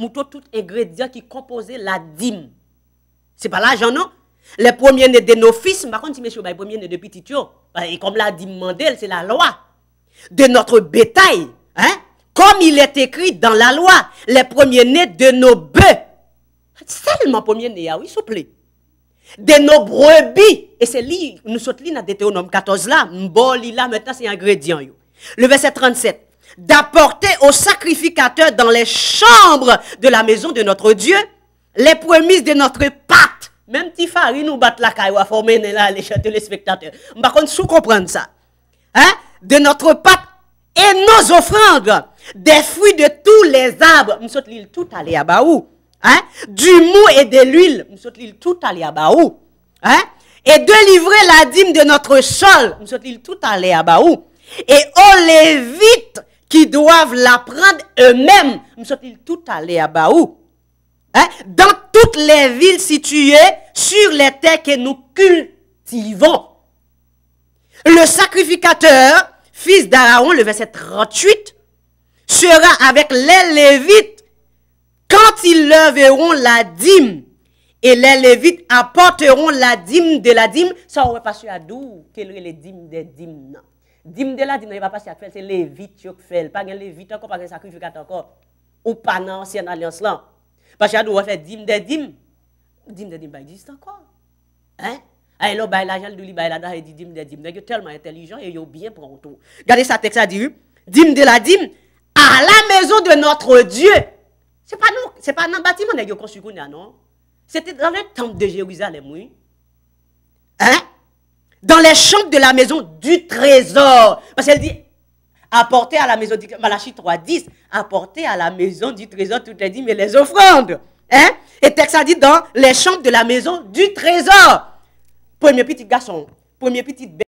Mouto tout ingrédient qui composait la dîme. Ce n'est pas l'argent, non? Les premiers nés de nos fils, par contre, si monsieur, bah, les premiers nés de petit bah, et comme l'a dîme Mandel, c'est la loi. De notre bétail, hein? Comme il est écrit dans la loi, les premiers nés de nos bœufs. Seulement premiers nés, ah oui, s'il vous plaît. De nos brebis. Et c'est lui, nous sommes là dans Deutéronome 14 là. Mboli là, maintenant c'est ingrédient. Le verset 37 d'apporter aux sacrificateurs dans les chambres de la maison de notre Dieu les promises de notre pâte. Même si farine nous bat la caille, former là les téléspectateurs. On va sous comprendre ça. Hein, de notre pâte et nos offrandes, des fruits de tous les arbres. Nous sommes tout allé à baou. Hein? Du mou et de l'huile. Nous sommes tout allé à baou. Hein? Et de livrer la dîme de notre sol. Nous sommes tout allé à baou. Et aux Lévites qui doivent l'apprendre eux-mêmes. Nous sommes tout allés à Baou. Hein? Dans toutes les villes situées sur les terres que nous cultivons. Le sacrificateur, fils d'Aaron, le verset 38, sera avec les Lévites quand ils leur verront la dîme. Et les Lévites apporteront la dîme de la dîme. Ça, on va à d'où? Quelle est la dîme des dîmes? Non. Dim de la, dim ne va pas se faire, c'est Lévite qui fait. Pas les Lévite encore, pas de sacrificateur encore. Ou pas dans l'ancienne alliance là. Parce que nous avons fait dim de dim. Dim de dim, pas bah, existe encore. Hein? Et là, la l'argent de l'Ibaï là dans il dit dim de dim. Ils tellement intelligent et ils ont bien pour tout. Regardez ça, texte a dit, dim de la dim, à la maison de notre Dieu. C'est pas nous, c'est pas dans le bâtiment que construit, non? C'était dans le temple de Jérusalem, oui dans les chambres de la maison du trésor. Parce qu'elle dit, apportez à la maison du trésor. Malachie 3.10, apportez à la maison du trésor toutes les dîmes mais les offrandes. Hein? Et Texas dit dans les chambres de la maison du trésor. Premier petit garçon, premier petit bébé.